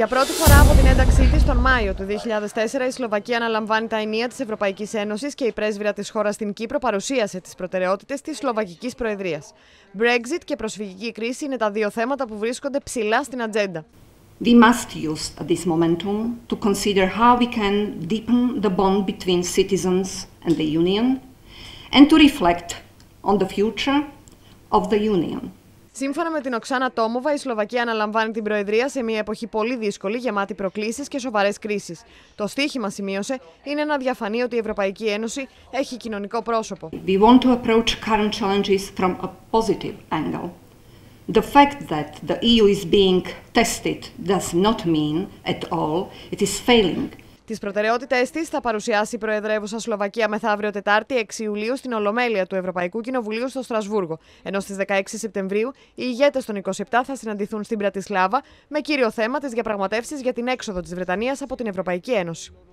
Για πρώτη φορά από την ένταξή της τον Μάιο του 2004, η Σλοβακία αναλαμβάνει τα ενία της Ευρωπαϊκής Ένωσης και η πρέσβυρα της χώρας στην Κύπρο παρουσίασε τις προτεραιότητες της Σλοβακικής Προεδρίας. Brexit και προσφυγική κρίση είναι τα δύο θέματα που βρίσκονται ψηλά στην ατζέντα. We must use this momentum to consider how we can deepen the bond between citizens and the Union and to reflect on the future of the Union. Σύμφωνα με την Οξάνα Τόμοβα, η Σλοβακία αναλαμβάνει την Προεδρία σε μια εποχή πολύ δύσκολη, γεμάτη προκλήσεις και σοβαρές κρίσεις. Το στίχημα, σημείωσε, είναι να διαφανεί ότι η Ευρωπαϊκή Ένωση έχει κοινωνικό πρόσωπο. The fact that the EU is being tested does not mean at all it is failing. Τις προτεραιότητες της θα παρουσιάσει η Προεδρεύουσα Σλοβακία μεθαύριο Τετάρτη 6 Ιουλίου στην Ολομέλεια του Ευρωπαϊκού Κοινοβουλίου στο Στρασβούργο. Ενώ στις 16 Σεπτεμβρίου οι ηγέτες των 27 θα συναντηθούν στην Πρατισλάβα με κύριο θέμα τι διαπραγματεύσεις για την έξοδο της Βρετανίας από την Ευρωπαϊκή Ένωση.